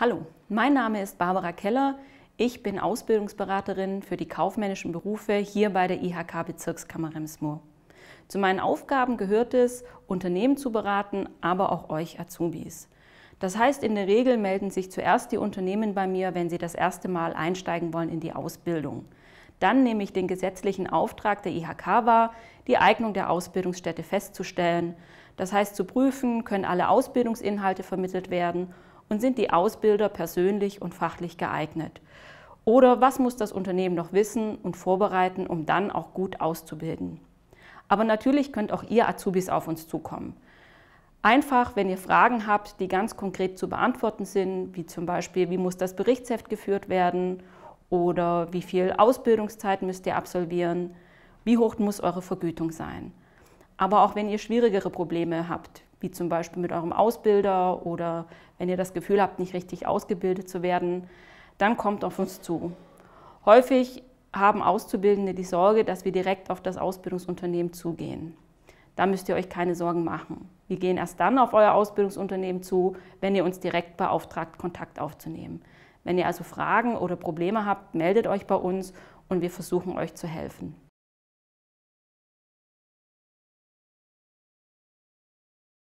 Hallo, mein Name ist Barbara Keller. Ich bin Ausbildungsberaterin für die kaufmännischen Berufe hier bei der IHK Bezirkskammer Remsmoor. Zu meinen Aufgaben gehört es, Unternehmen zu beraten, aber auch euch Azubis. Das heißt, in der Regel melden sich zuerst die Unternehmen bei mir, wenn sie das erste Mal einsteigen wollen in die Ausbildung. Dann nehme ich den gesetzlichen Auftrag der IHK wahr, die Eignung der Ausbildungsstätte festzustellen. Das heißt, zu prüfen, können alle Ausbildungsinhalte vermittelt werden und sind die Ausbilder persönlich und fachlich geeignet? Oder was muss das Unternehmen noch wissen und vorbereiten, um dann auch gut auszubilden? Aber natürlich könnt auch ihr Azubis auf uns zukommen. Einfach, wenn ihr Fragen habt, die ganz konkret zu beantworten sind, wie zum Beispiel, wie muss das Berichtsheft geführt werden oder wie viel Ausbildungszeit müsst ihr absolvieren, wie hoch muss eure Vergütung sein. Aber auch wenn ihr schwierigere Probleme habt, wie zum Beispiel mit eurem Ausbilder oder wenn ihr das Gefühl habt, nicht richtig ausgebildet zu werden, dann kommt auf uns zu. Häufig haben Auszubildende die Sorge, dass wir direkt auf das Ausbildungsunternehmen zugehen. Da müsst ihr euch keine Sorgen machen. Wir gehen erst dann auf euer Ausbildungsunternehmen zu, wenn ihr uns direkt beauftragt, Kontakt aufzunehmen. Wenn ihr also Fragen oder Probleme habt, meldet euch bei uns und wir versuchen euch zu helfen.